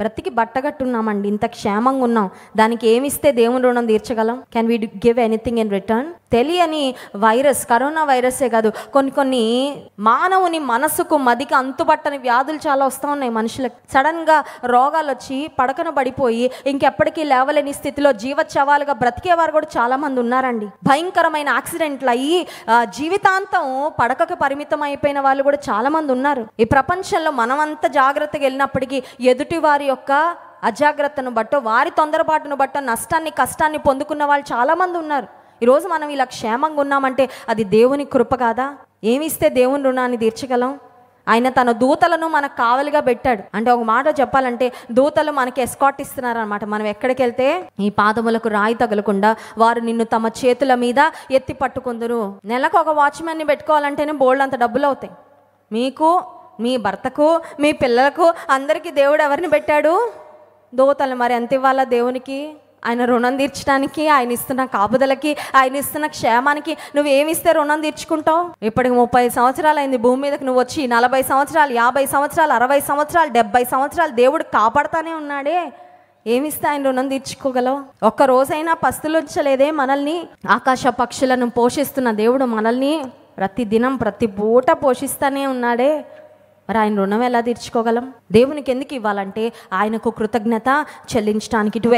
బ్రతికి బట్టగట్టున్నామండి ఇంత క్షేమంగా ఉన్నాం దానికి ఏమిస్తే దేవుని రుణం తీర్చగలం can we give anything in return తెలియని వైరస్ కరోనా వైరసే కాదు కొన్ని కొన్ని మానవుని మనసుకు మదికి అంతుబట్టని వ్యాధులు చాలా వస్తూ ఉన్నాయి మనుషులకు సడన్గా రోగాలు వచ్చి పడకన పడిపోయి ఇంకెప్పటికీ లేవలేని స్థితిలో జీవచవాలుగా బ్రతికేవారు కూడా చాలామంది ఉన్నారండి భయంకరమైన యాక్సిడెంట్లు అయ్యి జీవితాంతం పడకకు పరిమితం అయిపోయిన వాళ్ళు కూడా చాలామంది ఉన్నారు ఈ ప్రపంచంలో మనమంతా జాగ్రత్తగా వెళ్ళినప్పటికీ ఎదుటివారి యొక్క అజాగ్రత్తను బట్టో వారి తొందరపాటును బట్టో నష్టాన్ని కష్టాన్ని పొందుకున్న వాళ్ళు చాలామంది ఉన్నారు ఈరోజు మనం ఇలా క్షేమంగా ఉన్నామంటే అది దేవుని కృప కాదా ఏమిస్తే దేవుని రుణాన్ని తీర్చగలం ఆయన తన దూతలను మనకు కావలిగా పెట్టాడు అంటే ఒక మాట చెప్పాలంటే దూతలు మనకి ఎస్కాట్ ఇస్తున్నారనమాట మనం ఎక్కడికి వెళ్తే ఈ పాదములకు రాయి తగలకుండా వారు నిన్ను తమ చేతుల మీద ఎత్తి పట్టుకుందరు నెలకు ఒక వాచ్మెన్ని పెట్టుకోవాలంటేనే బోల్డ్ అంత డబ్బులు అవుతాయి మీకు మీ భర్తకు మీ పిల్లలకు అందరికీ దేవుడు ఎవరిని పెట్టాడు దోతలు మరి ఎంత ఇవ్వాలా దేవునికి ఆయన రుణం తీర్చడానికి ఆయన ఇస్తున్న కాపుదలకి ఆయన ఇస్తున్న క్షేమానికి నువ్వు ఏమి ఇస్తే రుణం తీర్చుకుంటావు ఇప్పటికి ముప్పై సంవత్సరాలు అయింది భూమి మీదకి నువ్వు వచ్చి నలభై సంవత్సరాలు యాభై సంవత్సరాలు అరవై సంవత్సరాలు డెబ్బై సంవత్సరాలు దేవుడు కాపాడుతానే ఉన్నాడే ఏమిస్తే ఆయన రుణం తీర్చుకోగలవు ఒక్క రోజైనా పస్తులుంచలేదే మనల్ని ఆకాశ పక్షులను పోషిస్తున్న దేవుడు మనల్ని ప్రతి దినం ప్రతి పూట పోషిస్తూనే ఉన్నాడే మరి ఆయన రుణం ఎలా తీర్చుకోగలం దేవునికి ఎందుకు ఇవ్వాలంటే ఆయనకు కృతజ్ఞత చెల్లించడానికి